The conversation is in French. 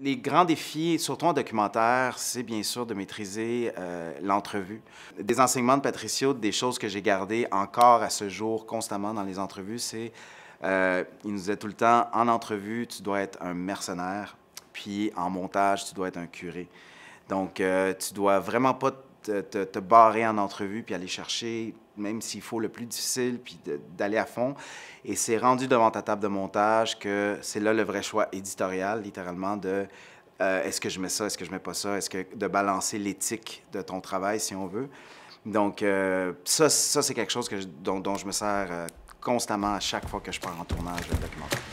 Les grands défis, surtout en documentaire, c'est bien sûr de maîtriser euh, l'entrevue. Des enseignements de Patricio, des choses que j'ai gardées encore à ce jour constamment dans les entrevues, c'est euh, il nous disait tout le temps, en entrevue, tu dois être un mercenaire, puis en montage, tu dois être un curé. Donc, euh, tu dois vraiment pas te, te, barrer en entrevue, puis aller chercher, même s'il faut, le plus difficile, puis d'aller à fond. Et c'est rendu devant ta table de montage que c'est là le vrai choix éditorial, littéralement, de euh, est-ce que je mets ça, est-ce que je mets pas ça, est-ce que de balancer l'éthique de ton travail, si on veut. Donc, euh, ça, ça c'est quelque chose que dont, je me sers euh, constamment à chaque fois que je pars en tournage de documentaire.